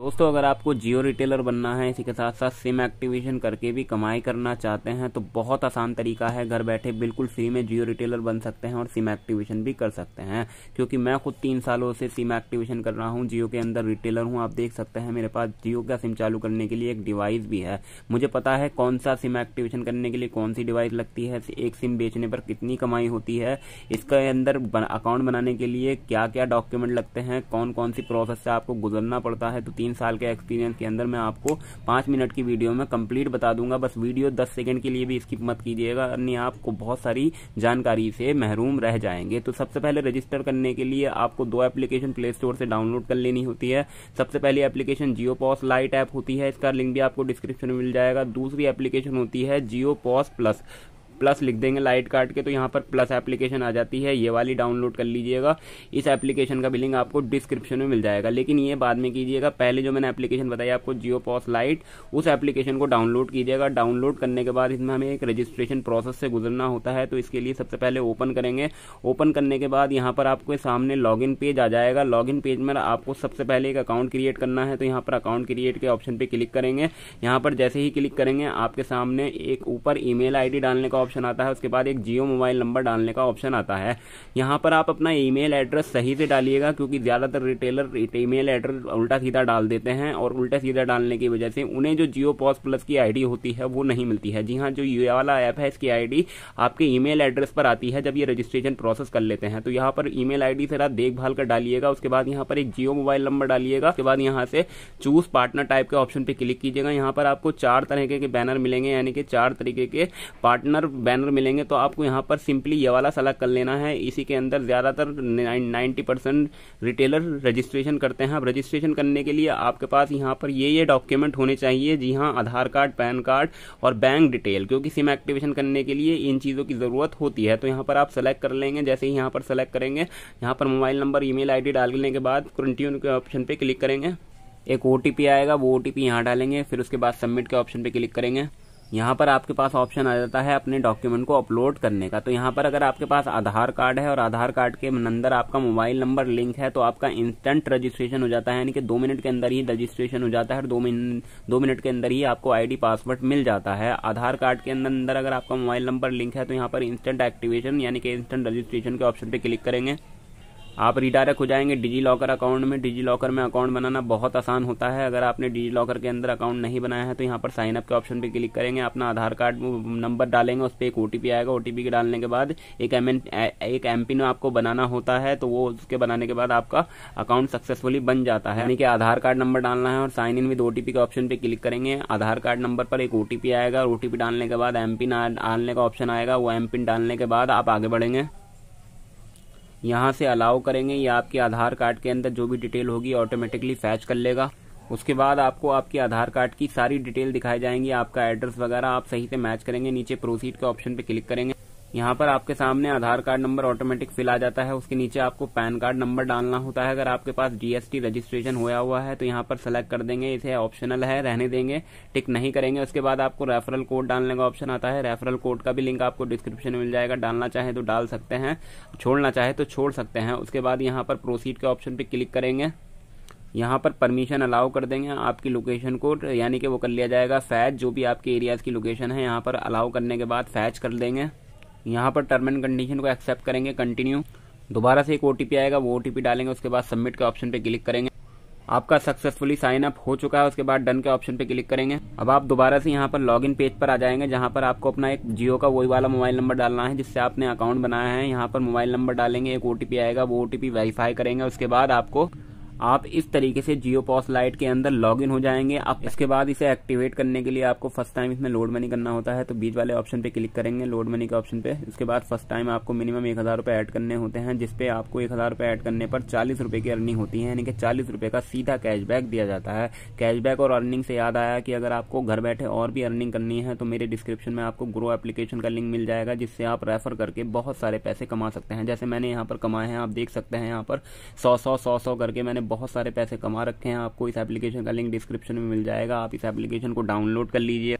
दोस्तों अगर आपको जियो रिटेलर बनना है इसी के साथ साथ सिम एक्टिवेशन करके भी कमाई करना चाहते हैं तो बहुत आसान तरीका है घर बैठे बिल्कुल फ्री में जियो रिटेलर बन सकते हैं और सिम एक्टिवेशन भी कर सकते हैं क्योंकि मैं खुद तीन सालों से सिम एक्टिवेशन कर रहा हूं जियो के अंदर रिटेलर हूं आप देख सकते हैं मेरे पास जियो का सिम चालू करने के लिए एक डिवाइस भी है मुझे पता है कौन सा सिम एक्टिवेशन करने के लिए कौन सी डिवाइस लगती है एक सिम बेचने पर कितनी कमाई होती है इसके अंदर अकाउंट बनाने के लिए क्या क्या डॉक्यूमेंट लगते हैं कौन कौन सी प्रोसेस से आपको गुजरना पड़ता है तो तीन साल के एक्सपीरियंस के अंदर मैं आपको पांच मिनट की वीडियो में कंप्लीट बता दूंगा बस वीडियो दस सेकंड के लिए भी स्किप मत कीजिएगा अन्य आपको बहुत सारी जानकारी से महरूम रह जाएंगे तो सबसे पहले रजिस्टर करने के लिए आपको दो एप्लीकेशन प्ले स्टोर से डाउनलोड कर लेनी होती है सबसे पहली application Jio POS lite app होती है इसका लिंक भी आपको डिस्क्रिप्शन में मिल जाएगा दूसरी एप्लीकेशन होती है जियो पॉस प्लस प्लस लिख देंगे लाइट कार्ड के तो यहाँ पर प्लस एप्लीकेशन आ जाती है ये वाली डाउनलोड कर लीजिएगा इस एप्लीकेशन का भी लिंक आपको डिस्क्रिप्शन में मिल जाएगा लेकिन ये बाद में कीजिएगा पहले जो मैंने एप्लीकेशन बताई आपको जियो पॉस लाइट उस एप्लीकेशन को डाउनलोड कीजिएगा डाउनलोड करने के बाद इसमें हमें एक रजिस्ट्रेशन प्रोसेस से गुजरना होता है तो इसके लिए सबसे पहले ओपन करेंगे ओपन करने के बाद यहाँ पर आपके सामने लॉगिन पेज आ जाएगा लॉगिन पेज में आपको सबसे पहले एक अकाउंट क्रिएट करना है तो यहाँ पर अकाउंट क्रिएट के ऑप्शन पे क्लिक करेंगे यहाँ पर जैसे ही क्लिक करेंगे आपके सामने एक ऊपर ई मेल डालने का ऑप्शन आता है उसके बाद एक जियो मोबाइल नंबर डालने का ऑप्शन आता है यहाँ पर आप अपना ईमेल एड्रेस सही से डालिएगा क्योंकि ज़्यादातर रिटेलर ईमेल एड्रेस उल्टा सीधा डाल देते हैं और उल्टा सीधा डालने की वजह से उन्हें जो जियो पॉस प्लस की आईडी होती है वो नहीं मिलती है जी हाँ जो ये वाला ऐप है इसकी आईडी आपके ईमेल एड्रेस पर आती है जब ये रजिस्ट्रेशन प्रोसेस कर लेते हैं तो यहाँ पर ईमेल आईडी से देखभाल कर डालिएगा उसके बाद यहाँ पर एक जियो मोबाइल नंबर डालिएगा उसके बाद यहाँ से चूज पार्टनर टाइप के ऑप्शन पे क्लिक कीजिएगा यहाँ पर आपको चार तरह के बैनर मिलेंगे यानी कि चार तरीके के पार्टनर बैनर मिलेंगे तो आपको यहाँ पर सिंपली ये वाला सलाह कर लेना है इसी के अंदर ज़्यादातर नाइन्टी परसेंट रिटेलर रजिस्ट्रेशन करते हैं अब रजिस्ट्रेशन करने के लिए आपके पास यहाँ पर ये ये डॉक्यूमेंट होने चाहिए जी हाँ आधार कार्ड पैन कार्ड और बैंक डिटेल क्योंकि सिम एक्टिवेशन करने के लिए इन चीज़ों की ज़रूरत होती है तो यहाँ पर आप सेलेक्ट कर लेंगे जैसे ही यहाँ पर सेलेक्ट करेंगे यहाँ पर मोबाइल नंबर ई मेल डालने के बाद कंटिन्यू के ऑप्शन पे क्लिक करेंगे एक ओ आएगा वो ओ टी यहाँ डालेंगे फिर उसके बाद सबमिट के ऑप्शन पे क्लिक करेंगे यहाँ पर आपके पास ऑप्शन आ जाता है अपने डॉक्यूमेंट को अपलोड करने का तो यहाँ पर अगर आपके पास आधार कार्ड है और आधार कार्ड के अंदर आपका मोबाइल नंबर लिंक है तो आपका इंस्टेंट रजिस्ट्रेशन हो जाता है यानी कि दो मिनट के अंदर ही रजिस्ट्रेशन हो जाता है और दो मिनट दो मिनट के अंदर ही आपको आईडी पासवर्ड मिल जाता है आधार कार्ड के अंदर अंदर अगर आपका मोबाइल नंबर लिंक है तो यहाँ पर इंस्टेंट एक्टिवेशन यानी कि इंस्टेंट रजिस्ट्रेशन के ऑप्शन पर क्लिक करेंगे आप रिडायरेक्ट हो जाएंगे डिजी लॉकर अकाउंट में डिजी लॉकर में अकाउंट बनाना बहुत आसान होता है अगर आपने डिजी लॉकर के अंदर अकाउंट नहीं बनाया है तो यहाँ पर साइन अप के ऑप्शन पे क्लिक करेंगे अपना आधार कार्ड नंबर डालेंगे उस पर एक ओटीपी आएगा ओटीपी के डालने के बाद एक एम एक एम पिन आपको बनाना होता है तो वो उसके बनाने के बाद आपका अकाउंट सक्सेसफुली बन जाता है यानी कि आधार कार्ड नंबर डालना है और साइन इन विद ओटीपी के ऑप्शन पे क्लिक करेंगे आधार कार्ड नंबर पर एक ओटीपी आएगा ओटीपी डालने के बाद एम पिन डालने का ऑप्शन आएगा वो एम पिन डालने के बाद आप आगे बढ़ेंगे यहाँ से अलाउ करेंगे या आपके आधार कार्ड के अंदर जो भी डिटेल होगी ऑटोमेटिकली फैच कर लेगा उसके बाद आपको आपके आधार कार्ड की सारी डिटेल दिखाई जाएंगी आपका एड्रेस वगैरह आप सही से मैच करेंगे नीचे प्रोसीड के ऑप्शन पे क्लिक करेंगे यहाँ पर आपके सामने Aadhaar card number automatic fill आ जाता है उसके नीचे आपको पैन कार्ड नंबर डालना होता है अगर आपके पास जीएसटी रजिस्ट्रेशन होया हुआ है तो यहाँ पर सेलेक्ट कर देंगे इसे ऑप्शनल है रहने देंगे टिक नहीं करेंगे उसके बाद आपको रेफरल कोड डालने का ऑप्शन आता है रेफरल कोड का भी लिंक आपको डिस्क्रिप्शन में मिल जाएगा डालना चाहे तो डाल सकते हैं छोड़ना चाहे तो छोड़ सकते हैं उसके बाद यहाँ पर प्रोसीड के ऑप्शन पर क्लिक करेंगे यहाँ पर परमिशन अलाउ कर देंगे आपकी लोकेशन को यानी कि वो कर लिया जाएगा फैच जो भी आपके एरियाज की लोकेशन है यहाँ पर अलाउ करने के बाद फैच कर देंगे यहाँ पर टर्म एंड कंडीशन को एक्सेप्ट करेंगे कंटिन्यू दोबारा से एक ओटीपी आएगा वो ओटीपी डालेंगे उसके बाद सबमिट के ऑप्शन पे क्लिक करेंगे आपका सक्सेसफुली साइन अप हो चुका है उसके बाद डन के ऑप्शन पे क्लिक करेंगे अब आप दोबारा से यहाँ पर लॉगिन पेज पर आ जाएंगे जहाँ पर आपको अपना एक जियो का वही वाला मोबाइल नंबर डालना है जिससे आपने अकाउंट बनाया है यहाँ पर मोबाइल नंबर डालेंगे एक ओटीपी आएगा वो ओटीपी वेरीफाई करेंगे उसके बाद आपको आप इस तरीके से जियो पॉस लाइट के अंदर लॉग इन हो जाएंगे आप इसके बाद इसे एक्टिवेट करने के लिए आपको फर्स्ट टाइम इसमें लोड मनी करना होता है तो बीच वाले ऑप्शन पे क्लिक करेंगे लोड मनी के ऑप्शन पे उसके बाद फर्स्ट टाइम आपको मिनिमम एक हज़ार रूपये एड करने होते हैं जिसपे आपको एक हज़ार रुपये एड करने पर चालीस रूपये की अर्निंग होती है यानी कि चालीस रुपये का सीधा कैशबैक दिया जाता है कैशबैक और अर्निंग से याद आया कि अगर आपको घर बैठे और भी अर्निंग करनी है तो मेरे डिस्क्रिप्शन में आपको ग्रो एप्लीकेशन का लिंक मिल जाएगा जिससे आप रेफर करके बहुत सारे पैसे कमा सकते हैं जैसे मैंने यहाँ पर कमाए हैं आप देख सकते हैं यहाँ पर सौ सौ सौ सौ करके मैंने बहुत सारे पैसे कमा रखे हैं आपको इस एप्लीकेशन का लिंक डिस्क्रिप्शन में मिल जाएगा आप इस एप्लीकेशन को डाउनलोड कर लीजिए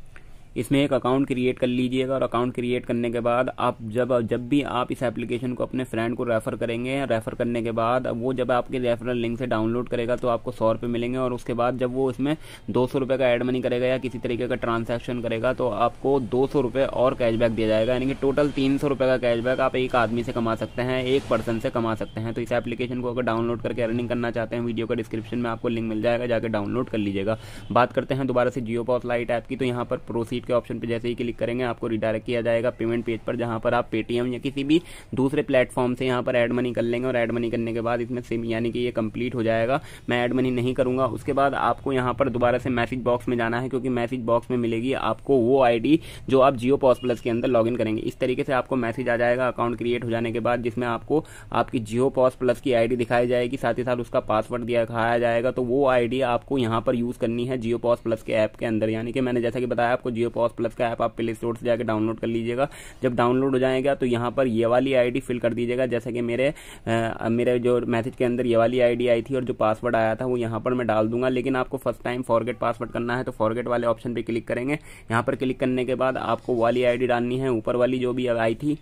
इसमें एक अकाउंट क्रिएट कर लीजिएगा और अकाउंट क्रिएट करने के बाद आप जब जब भी आप इस एप्लीकेशन को अपने फ्रेंड को रेफर करेंगे रेफर करने के बाद वो जब आपके रेफरल लिंक से डाउनलोड करेगा तो आपको सौ रुपये मिलेंगे और उसके बाद जब वो इसमें दो सौ रुपये का एड मनी करेगा या किसी तरीके का ट्रांजेक्शन करेगा तो आपको दो सौ रुपये और कैशबैक दिया जाएगा यानी कि टोटल तीन सौ रुपये का कैशबैक आप एक आदमी से कमा सकते हैं एक पर्सन से कमा सकते हैं तो इस एप्लीकेशन को अगर डाउनलोड करके अर्निंग करना चाहते हैं वीडियो का डिस्क्रिप्शन में आपको लिंक मिल जाएगा जाकर डाउनलोड कर लीजिएगा बात करते हैं दोबारा से जियो पॉस लाइट ऐप की तो यहाँ पर प्रोसीड के ऑप्शन पर जैसे ही क्लिक करेंगे आपको रिडायरेक्ट किया जाएगा पेमेंट पेज पर जहां पर आप पेटीएम या किसी भी दूसरे प्लेटफॉर्म से यहाँ पर एड मनी कर लेंगे और एड मनी करने के बाद इसमें सिम यानी कि ये कंप्लीट हो जाएगा मैं एड मनी नहीं करूंगा उसके बाद आपको यहाँ पर दोबारा से मैसेज बॉक्स में जाना है क्योंकि मैसेज बॉक्स में मिलेगी आपको वो आईडी जो आप जियो पॉस प्लस के अंदर लॉग करेंगे इस तरीके से आपको मैसेज आ जाएगा अकाउंट क्रिएट हो जाने के बाद जिसमें आपको आपकी जियो पॉस प्लस की आईडी दिखाई जाएगी साथ ही साथ उसका पासवर्ड दिखाया जाएगा तो वो आईडी आपको यहाँ पर यूज करनी है जियो पॉस प्लस के ऐप के अंदर यानी कि मैंने जैसा कि बताया आपको जियो पॉज प्लस का ऐप आप प्ले स्टोर से जाकर डाउनलोड कर लीजिएगा जब डाउनलोड हो जाएगा तो यहाँ पर ये वाली आईडी फिल कर दीजिएगा जैसे कि मेरे आ, मेरे जो मैसेज के अंदर ये वाली आईडी आई थी और जो पासवर्ड आया था वो यहाँ पर मैं डाल दूंगा लेकिन आपको फर्स्ट टाइम फॉरगेट पासवर्ड करना है तो फॉरगेट वाले ऑप्शन पर क्लिक करेंगे यहाँ पर क्लिक करने के बाद आपको वाली आई डालनी है ऊपर वाली जो भी आई थी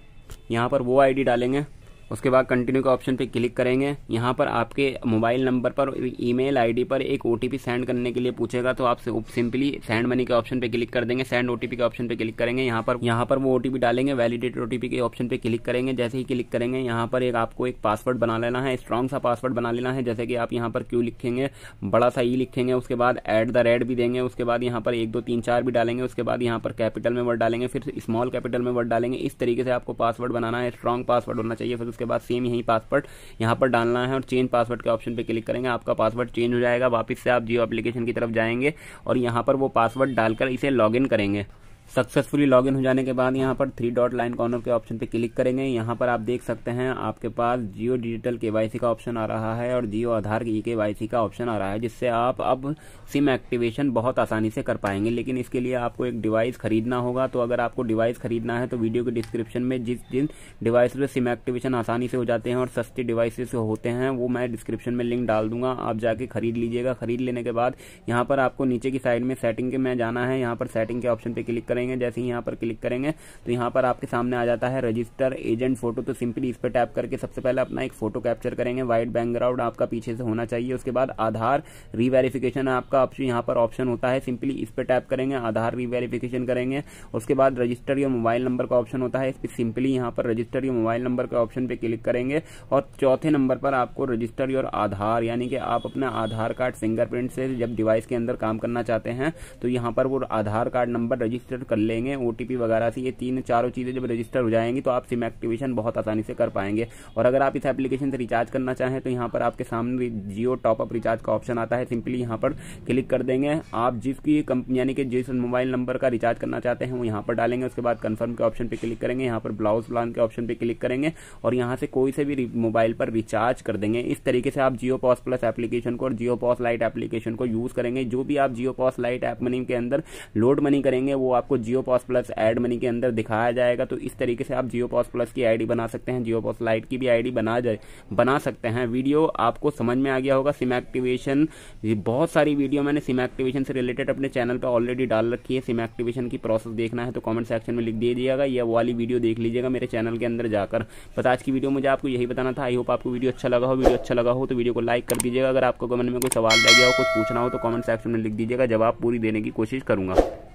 यहाँ पर वो आई डालेंगे उसके बाद कंटिन्यू के ऑप्शन पे क्लिक करेंगे यहाँ पर आपके मोबाइल नंबर पर ईमेल आईडी पर एक ओटीपी सेंड करने के लिए पूछेगा तो आप सिंपली सेंड मनी के ऑप्शन पे क्लिक कर देंगे सेंड ओटीपी के ऑप्शन पे क्लिक करेंगे यहाँ पर यहाँ पर वो ओटीपी डालेंगे वैलिडेट ओटीपी के ऑप्शन पे क्लिक करेंगे जैसे ही क्लिक करेंगे यहाँ पर एक आपको एक पासवर्ड बना लेना है स्ट्रॉन्ग सा पासवर्ड बना लेना है जैसे कि आप यहाँ पर क्यू लिखेंगे बड़ा सा ई e लिखेंगे उसके बाद एट द रेड भी देंगे उसके बाद यहाँ पर एक दो तीन चार भी डालेंगे उसके बाद यहाँ पर कैपिटल में वर्ड डालेंगे फिर स्मॉल कैपिटल में वर्ड डालेंगे इस तरीके से आपको पासवर्ड बनाना है स्ट्रॉन्ग पासवर्ड होना चाहिए फिर उसके बाद सेम यही पासवर्ड यहाँ पर डालना है और चेंज पासवर्ड के ऑप्शन पर क्लिक करेंगे आपका पासवर्ड चेंज हो जाएगा वापस से आप जियो एप्लीकेशन की तरफ जाएंगे और यहाँ पर वो पासवर्ड डालकर इसे लॉग करेंगे सक्सेसफुली लॉग हो जाने के बाद यहाँ पर थ्री डॉट लाइन कॉर्नर के ऑप्शन पे क्लिक करेंगे यहाँ पर आप देख सकते हैं आपके पास जियो डिजिटल केवाईसी का ऑप्शन आ रहा है और जियो आधार ई वाई का ऑप्शन आ रहा है जिससे आप अब सिम एक्टिवेशन बहुत आसानी से कर पाएंगे लेकिन इसके लिए आपको एक डिवाइस खरीदना होगा तो अगर आपको डिवाइस खरीदना है तो वीडियो के डिस्क्रिप्शन में जिस जिन डिवाइस पर सिम एक्टिवेशन आसानी से हो जाते हैं और सस्ते डिवाइसेस होते हैं वो मैं डिस्क्रिप्शन में लिंक डाल दूंगा आप जाके खरीद लीजिएगा खरीद लेने के बाद यहाँ पर आपको नीचे की साइड में सेटिंग के मैं जाना है यहाँ पर सेटिंग के ऑप्शन पे क्लिक करेंगे जैसे ही यहाँ पर क्लिक करेंगे तो यहाँ पर आपके सामने आ जाता है रजिस्टर एजेंट फोटो तो सिंपली इस पर टैप करके सबसे पहले अपना एक फोटो कैप्चर करेंगे व्हाइट बैकग्राउंड आपका पीछे से होना चाहिए उसके बाद आधार रीवेरिफिकेशन आपका ऑप्शन यहाँ पर ऑप्शन होता है सिंपली इस पर टैप करेंगे आधार रीवेरिफिकेशन करेंगे उसके बाद रजिस्टर या मोबाइल नंबर का ऑप्शन होता है इस पर सिंपली यहाँ पर रजिस्टर या मोबाइल नंबर के ऑप्शन पर क्लिक करेंगे और चौथे नंबर पर आपको रजिस्टर योर आधार यानी कि आप अपना आधार कार्ड फिंगरप्रिंट से जब डिवाइस के अंदर काम करना चाहते हैं तो यहाँ पर वो आधार कार्ड नंबर रजिस्टर कर लेंगे ओटीपी वगैरह से ये तीन चारों चीज़ें जब रजिस्टर हो जाएंगी तो आप सिम एक्टिवेशन बहुत आसानी से कर पाएंगे और अगर आप इस एप्लीकेशन से रिचार्ज करना चाहें तो यहाँ पर आपके सामने जियो टॉपअप रिचार्ज का ऑप्शन आता है सिंपली यहाँ पर क्लिक कर देंगे आप जिसकी कंपनी यानी कि जिस मोबाइल नंबर का रिचार्ज करना चाहते हैं वो यहाँ पर डालेंगे उसके बाद कन्फर्म के ऑप्शन पर क्लिक करेंगे यहाँ पर ब्लाउज प्लान के ऑप्शन पर क्लिक करेंगे और यहाँ से कोई से भी मोबाइल पर रिचार्ज कर देंगे इस तरीके से आप जियो पॉस प्लस एप्लीकेशन को और जियो पॉस लाइट एप्लीकेशन को यूज करेंगे जो भी आप Jio POS lite app money के अंदर लोड मनी करेंगे वो आपको आपको Jio POS plus add money के अंदर दिखाया जाएगा तो इस तरीके से आप जियो पॉस प्लस की आईडी बना सकते हैं जियो पॉस लाइट की भी आईडी बना जाए बना सकते हैं वीडियो आपको समझ में आ गया होगा सिम एक्टिवेशन बहुत सारी वीडियो मैंने सिम एक्टिवेशन से रिलेटेड अपने चैनल पर ऑलरेडी डाल रखी है सिम एक्टिवेशन की प्रोसेस देखना है तो कॉमेंट सेक्शन में लिख दीजिएगा या वाली वीडियो देख लीजिएगा मेरे चैनल के अंदर जाकर बस आज की वीडियो मुझे आपको यही बताना था आई होप आपको वीडियो अच्छा लगा हो वीडियो अच्छा लगा हो तो वीडियो को लाइक कर दीजिएगा अगर आपको कमेंट में कोई सवाल रह गया हो कुछ पूछना हो तो कमेंट सेक्शन में लिख दीजिएगा जवाब पूरी देने की कोशिश करूंगा